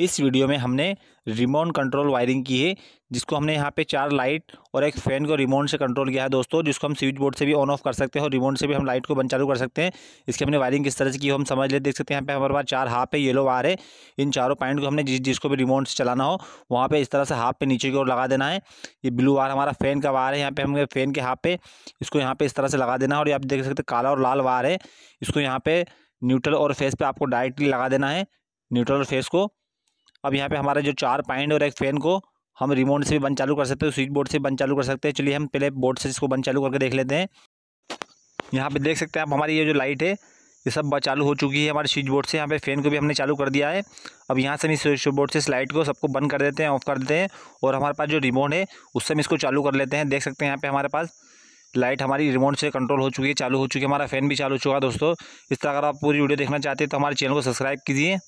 इस वीडियो में हमने रिमोट कंट्रोल वायरिंग की है जिसको हमने यहाँ पे चार लाइट और एक फ़ैन को रिमोट से कंट्रोल किया है दोस्तों जिसको हम स्विच बोर्ड से भी ऑन ऑफ कर सकते हैं और रिमोट से भी हम लाइट को बंद चालू कर सकते हैं इसकी हमने वायरिंग किस तरह से की हम समझ ले देख सकते हैं यहाँ पे हमारे पास चार हाफ है येलो वायर है इन चारों पॉइंट को हमने जिस जिसको भी रिमोट से चलाना हो वहाँ पर इस तरह से हाफ पे नीचे की ओर लगा देना है ये ब्लू वायर हमारा फ़ैन का वायर है यहाँ पर हमें फ़ैन के हाफ पे इसको यहाँ पर इस तरह से लगा देना है और आप देख सकते हैं काला और लाल वायर है इसको यहाँ पर न्यूट्रल और फेस पर आपको डायरेक्टली लगा देना है न्यूट्रल और फेस को अब यहाँ पे हमारा जो चार पॉइंट और एक फ़ैन को हम रिमोट से भी बंद चालू कर सकते हैं स्विच बोर्ड से बंद चालू कर सकते हैं चलिए हम पहले बोर्ड से इसको बंद चालू करके देख लेते हैं यहाँ पे देख सकते हैं आप हमारी ये जो लाइट है ये सब चालू हो चुकी है हमारे स्विच बोर्ड से यहाँ पे फ़ैन को भी हमने चालू कर दिया है अब यहाँ से हम इस स्विच बोर्ड से इस लाइट को सबको बंद कर देते हैं ऑफ़ कर देते हैं और हमारे पास जो रिमोट है उससे हम इसको चालू कर लेते हैं देख सकते हैं यहाँ पे हमारे पास लाइट हमारी रिमोट से कंट्रोल हो चुकी है चालू हो चुकी है हमारा फ़ैन भी चालू हो चुका है दोस्तों इस तरह अगर आप पूरी वीडियो देखना चाहते हैं तो हमारे चैनल को सब्सक्राइब कीजिए